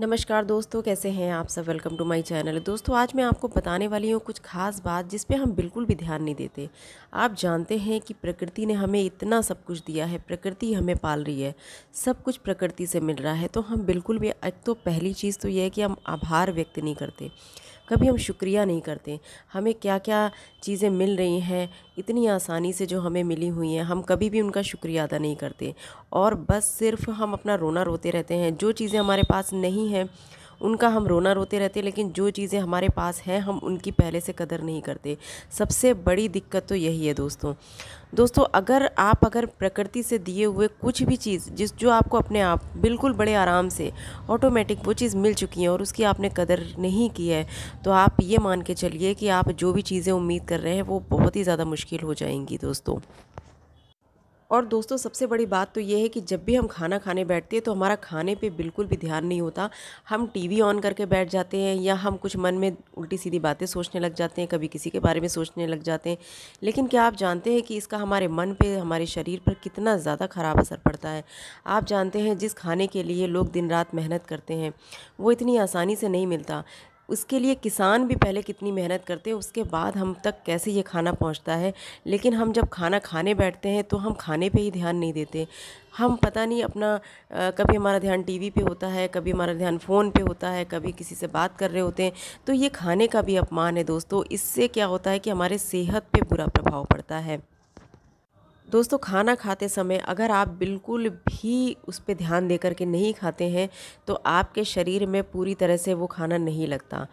नमस्कार दोस्तों कैसे हैं आप सब वेलकम टू माय चैनल दोस्तों आज मैं आपको बताने वाली हूँ कुछ खास बात जिस पे हम बिल्कुल भी ध्यान नहीं देते आप जानते हैं कि प्रकृति ने हमें इतना सब कुछ दिया है प्रकृति हमें पाल रही है सब कुछ प्रकृति से मिल रहा है तो हम बिल्कुल भी एक तो पहली चीज़ तो यह है कि हम आभार व्यक्त नहीं करते कभी हम शुक्रिया नहीं करते हमें क्या क्या चीज़ें मिल रही हैं इतनी आसानी से जो हमें मिली हुई हैं हम कभी भी उनका शुक्रिया अदा नहीं करते और बस सिर्फ हम अपना रोना रोते रहते हैं जो चीज़ें हमारे पास नहीं हैं उनका हम रोना रोते रहते लेकिन जो चीज़ें हमारे पास हैं हम उनकी पहले से कदर नहीं करते सबसे बड़ी दिक्कत तो यही है दोस्तों दोस्तों अगर आप अगर प्रकृति से दिए हुए कुछ भी चीज़ जिस जो आपको अपने आप बिल्कुल बड़े आराम से ऑटोमेटिक वो चीज़ मिल चुकी है और उसकी आपने कदर नहीं की है तो आप ये मान के चलिए कि आप जो भी चीज़ें उम्मीद कर रहे हैं वो बहुत ही ज़्यादा मुश्किल हो जाएंगी दोस्तों और दोस्तों सबसे बड़ी बात तो ये है कि जब भी हम खाना खाने बैठते हैं तो हमारा खाने पे बिल्कुल भी ध्यान नहीं होता हम टीवी ऑन करके बैठ जाते हैं या हम कुछ मन में उल्टी सीधी बातें सोचने लग जाते हैं कभी किसी के बारे में सोचने लग जाते हैं लेकिन क्या आप जानते हैं कि इसका हमारे मन पे हमारे शरीर पर कितना ज़्यादा ख़राब असर पड़ता है आप जानते हैं जिस खाने के लिए लोग दिन रात मेहनत करते हैं वो इतनी आसानी से नहीं मिलता उसके लिए किसान भी पहले कितनी मेहनत करते हैं उसके बाद हम तक कैसे ये खाना पहुंचता है लेकिन हम जब खाना खाने बैठते हैं तो हम खाने पे ही ध्यान नहीं देते हम पता नहीं अपना आ, कभी हमारा ध्यान टीवी पे होता है कभी हमारा ध्यान फ़ोन पे होता है कभी किसी से बात कर रहे होते हैं तो ये खाने का भी अपमान है दोस्तों इससे क्या होता है कि हमारे सेहत पर बुरा प्रभाव पड़ता है दोस्तों खाना खाते समय अगर आप बिल्कुल भी उस पर ध्यान दे करके नहीं खाते हैं तो आपके शरीर में पूरी तरह से वो खाना नहीं लगता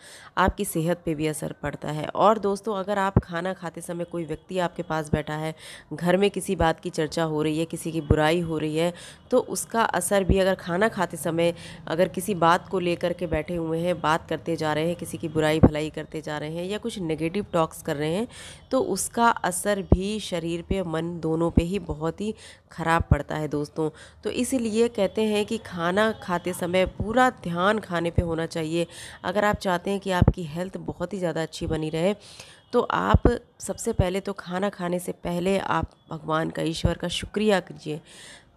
आपकी सेहत पे भी असर पड़ता है और दोस्तों अगर आप खाना खाते समय कोई व्यक्ति आपके पास बैठा है घर में किसी बात की चर्चा हो रही है किसी की बुराई हो रही है तो उसका असर भी अगर खाना खाते समय अगर किसी बात को लेकर के बैठे हुए हैं बात करते जा रहे हैं किसी की बुराई भलाई करते जा रहे हैं या कुछ नेगेटिव टॉक्स कर रहे हैं तो उसका असर भी शरीर पर मन दोनों दोनों पे ही बहुत ही ख़राब पड़ता है दोस्तों तो इसीलिए कहते हैं कि खाना खाते समय पूरा ध्यान खाने पे होना चाहिए अगर आप चाहते हैं कि आपकी हेल्थ बहुत ही ज़्यादा अच्छी बनी रहे तो आप सबसे पहले तो खाना खाने से पहले आप भगवान का ईश्वर का शुक्रिया कीजिए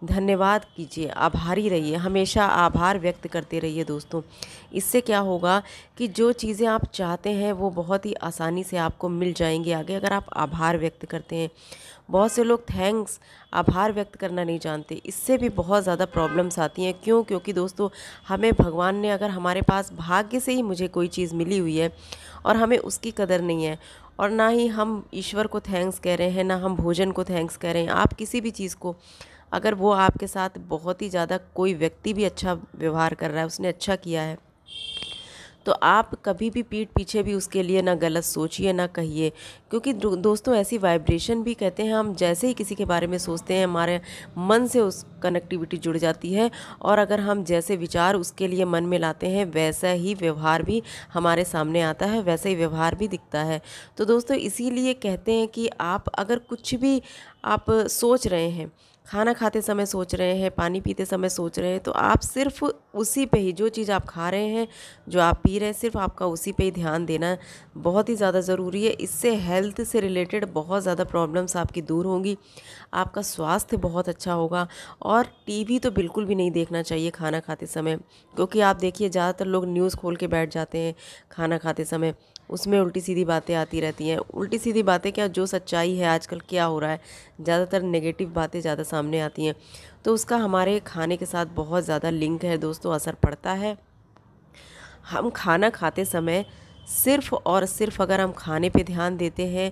धन्यवाद कीजिए आभारी रहिए हमेशा आभार व्यक्त करते रहिए दोस्तों इससे क्या होगा कि जो चीज़ें आप चाहते हैं वो बहुत ही आसानी से आपको मिल जाएंगी आगे अगर आप आभार व्यक्त करते हैं बहुत से लोग थैंक्स आभार व्यक्त करना नहीं जानते इससे भी बहुत ज़्यादा प्रॉब्लम्स आती हैं क्यों क्योंकि दोस्तों हमें भगवान ने अगर हमारे पास भाग्य से ही मुझे कोई चीज़ मिली हुई है और हमें उसकी कदर नहीं है और ना ही हम ईश्वर को थैंक्स कह रहे हैं ना हम भोजन को थैंक्स कह रहे हैं आप किसी भी चीज़ को अगर वो आपके साथ बहुत ही ज़्यादा कोई व्यक्ति भी अच्छा व्यवहार कर रहा है उसने अच्छा किया है तो आप कभी भी पीठ पीछे भी उसके लिए ना गलत सोचिए ना कहिए क्योंकि दोस्तों ऐसी वाइब्रेशन भी कहते हैं हम जैसे ही किसी के बारे में सोचते हैं हमारे मन से उस कनेक्टिविटी जुड़ जाती है और अगर हम जैसे विचार उसके लिए मन में लाते हैं वैसा ही व्यवहार भी हमारे सामने आता है वैसा ही व्यवहार भी दिखता है तो दोस्तों इसीलिए कहते हैं कि आप अगर कुछ भी आप सोच रहे हैं खाना खाते समय सोच रहे हैं पानी पीते समय सोच रहे हैं तो आप सिर्फ उसी पे ही जो चीज़ आप खा रहे हैं जो आप पी रहे हैं सिर्फ आपका उसी पे ही ध्यान देना बहुत ही ज़्यादा ज़रूरी है इससे हेल्थ से रिलेटेड बहुत ज़्यादा प्रॉब्लम्स आपकी दूर होंगी आपका स्वास्थ्य बहुत अच्छा होगा और टीवी तो बिल्कुल भी नहीं देखना चाहिए खाना खाते समय क्योंकि आप देखिए ज़्यादातर लोग न्यूज़ खोल के बैठ जाते हैं खाना खाते समय उसमें उल्टी सीधी बातें आती रहती हैं उल्टी सीधी बातें क्या जो सच्चाई है आजकल क्या हो रहा है ज़्यादातर नेगेटिव बातें ज़्यादा सामने आती हैं तो उसका हमारे खाने के साथ बहुत ज़्यादा लिंक है दोस्तों असर पड़ता है हम खाना खाते समय सिर्फ़ और सिर्फ अगर हम खाने पे ध्यान देते हैं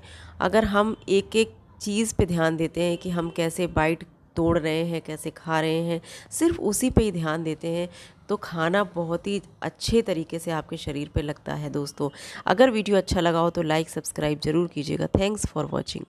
अगर हम एक एक चीज़ पे ध्यान देते हैं कि हम कैसे बाइट तोड़ रहे हैं कैसे खा रहे हैं सिर्फ उसी पे ही ध्यान देते हैं तो खाना बहुत ही अच्छे तरीके से आपके शरीर पे लगता है दोस्तों अगर वीडियो अच्छा लगा हो तो लाइक सब्सक्राइब ज़रूर कीजिएगा थैंक्स फॉर वॉचिंग